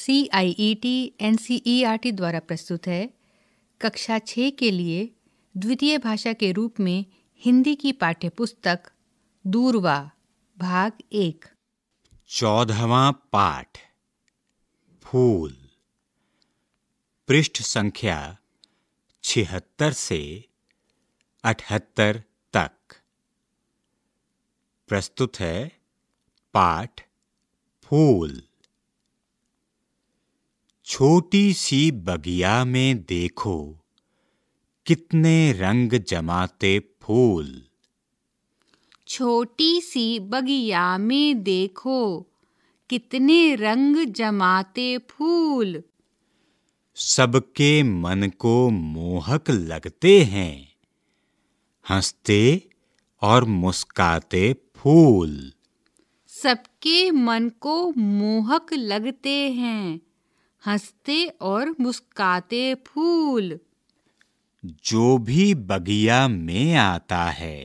C I E T N C E R T द्वारा प्रस्तुत है कक्षा छ के लिए द्वितीय भाषा के रूप में हिंदी की पाठ्यपुस्तक दूरवा भाग एक चौदहवा पाठ फूल पृष्ठ संख्या छिहत्तर से अठहत्तर तक प्रस्तुत है पाठ फूल छोटी सी बगिया में देखो कितने रंग जमाते फूल छोटी सी बगिया में देखो कितने रंग जमाते फूल सबके मन को मोहक लगते हैं हंसते और मुस्काते फूल सबके मन को मोहक लगते हैं हंसते और मुस्काते फूल जो भी बगिया में आता है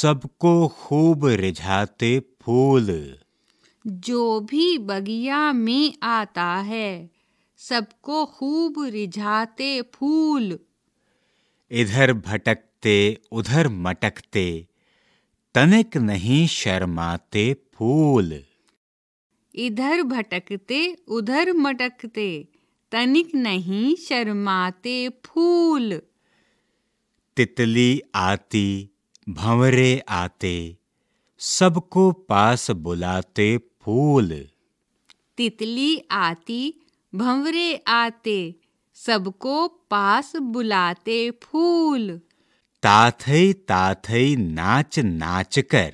सबको खूब रिझाते फूल जो भी बगिया में आता है सबको खूब रिझाते फूल इधर भटकते उधर मटकते तनिक नहीं शर्माते फूल इधर भटकते उधर मटकते तनिक नहीं शर्माते फूल तितली आती भंवरे आते सबको पास बुलाते फूल तितली आती भंवरे आते सबको पास बुलाते फूल ताथई ताथई नाच नाच कर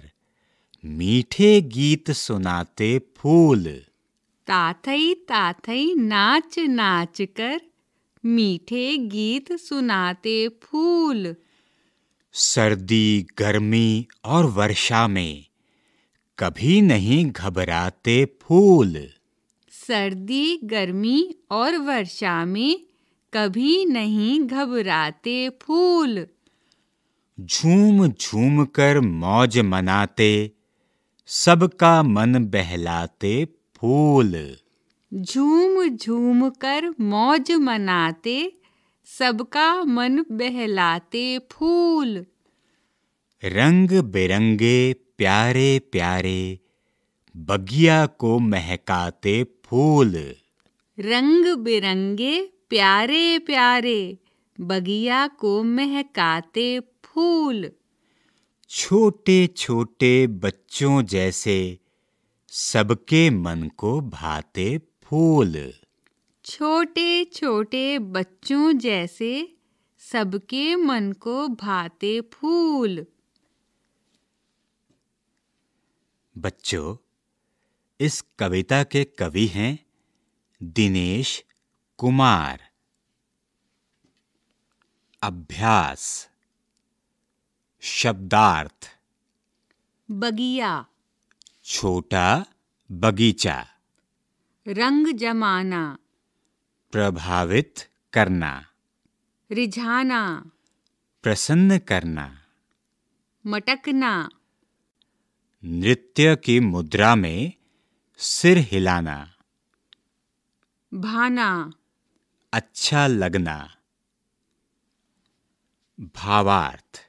मीठे गीत सुनाते फूल ताथई ताथई नाच नाच कर मीठे गीत सुनाते फूल सर्दी गर्मी और वर्षा में कभी नहीं घबराते फूल सर्दी गर्मी और वर्षा में कभी नहीं घबराते फूल झूम झूम कर मौज मनाते सबका मन बहलाते फूल झूम झूम कर मौज मनाते सबका मन बहलाते फूल रंग बिरंगे प्यारे प्यारे बगिया को महकाते फूल रंग बिरंगे प्यारे प्यारे बगिया को महकाते फूल छोटे छोटे बच्चों जैसे सबके मन को भाते फूल छोटे छोटे बच्चों जैसे सबके मन को भाते फूल बच्चों इस कविता के कवि हैं दिनेश कुमार अभ्यास शब्दार्थ बगिया छोटा बगीचा रंग जमाना प्रभावित करना रिझाना प्रसन्न करना मटकना नृत्य की मुद्रा में सिर हिलाना भाना अच्छा लगना भावार्थ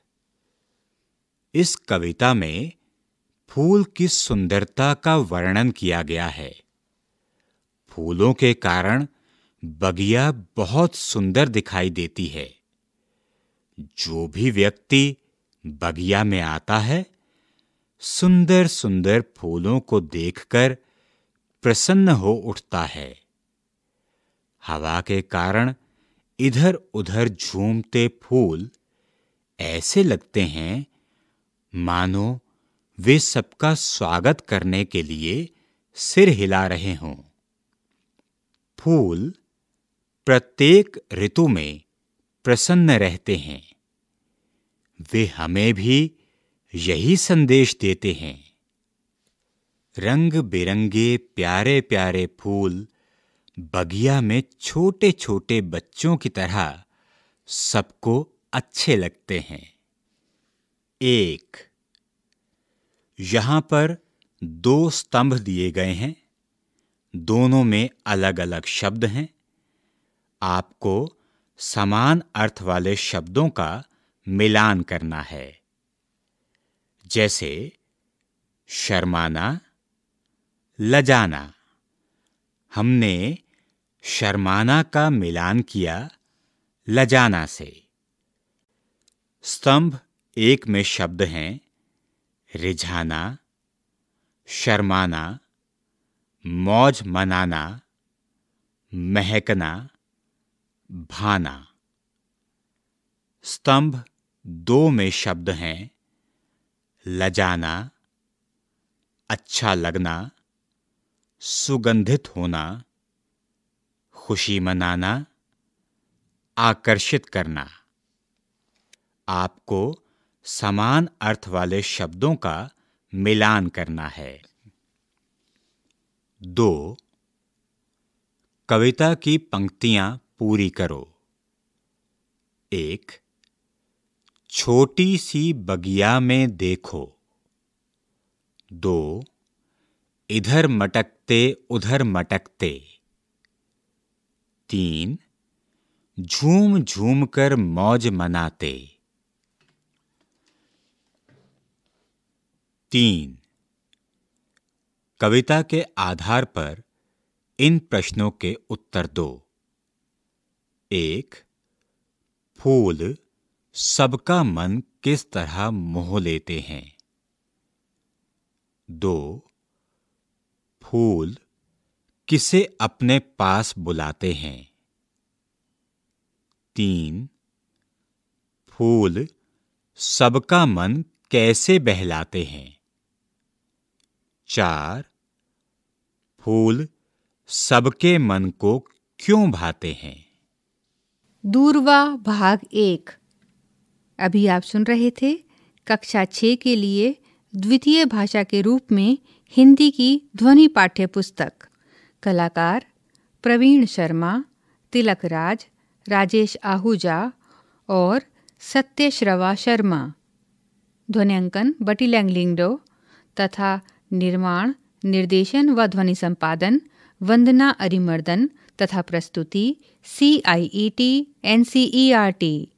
इस कविता में फूल की सुंदरता का वर्णन किया गया है फूलों के कारण बगिया बहुत सुंदर दिखाई देती है जो भी व्यक्ति बगिया में आता है सुंदर सुंदर फूलों को देखकर प्रसन्न हो उठता है हवा के कारण इधर उधर झूमते फूल ऐसे लगते हैं मानो वे सबका स्वागत करने के लिए सिर हिला रहे हों फूल प्रत्येक ऋतु में प्रसन्न रहते हैं वे हमें भी यही संदेश देते हैं रंग बिरंगे प्यारे प्यारे फूल बगिया में छोटे छोटे बच्चों की तरह सबको अच्छे लगते हैं एक यहां पर दो स्तंभ दिए गए हैं दोनों में अलग अलग शब्द हैं आपको समान अर्थ वाले शब्दों का मिलान करना है जैसे शर्माना लजाना हमने शर्माना का मिलान किया लजाना से स्तंभ एक में शब्द हैं रिझाना शर्माना मौज मनाना महकना भाना स्तंभ दो में शब्द हैं लजाना अच्छा लगना सुगंधित होना खुशी मनाना आकर्षित करना आपको समान अर्थ वाले शब्दों का मिलान करना है दो कविता की पंक्तियां पूरी करो एक छोटी सी बगिया में देखो दो इधर मटकते उधर मटकते तीन झूम झूम कर मौज मनाते तीन कविता के आधार पर इन प्रश्नों के उत्तर दो एक फूल सबका मन किस तरह मोह लेते हैं दो फूल किसे अपने पास बुलाते हैं तीन फूल सबका मन कैसे बहलाते हैं चार फूल सबके मन को क्यों भाते हैं दूरवा भाग एक अभी आप सुन रहे थे कक्षा छ के लिए द्वितीय भाषा के रूप में हिंदी की ध्वनि पाठ्य पुस्तक कलाकार प्रवीण शर्मा तिलक राज राजेश आहूजा और सत्यश्रवा शर्मा ध्वनि अंकन बटी लैंगलिंगडो तथा निर्माण निर्देशन व ध्वनि संपादन वंदना अरिमर्दन तथा प्रस्तुति C I E T N C E R T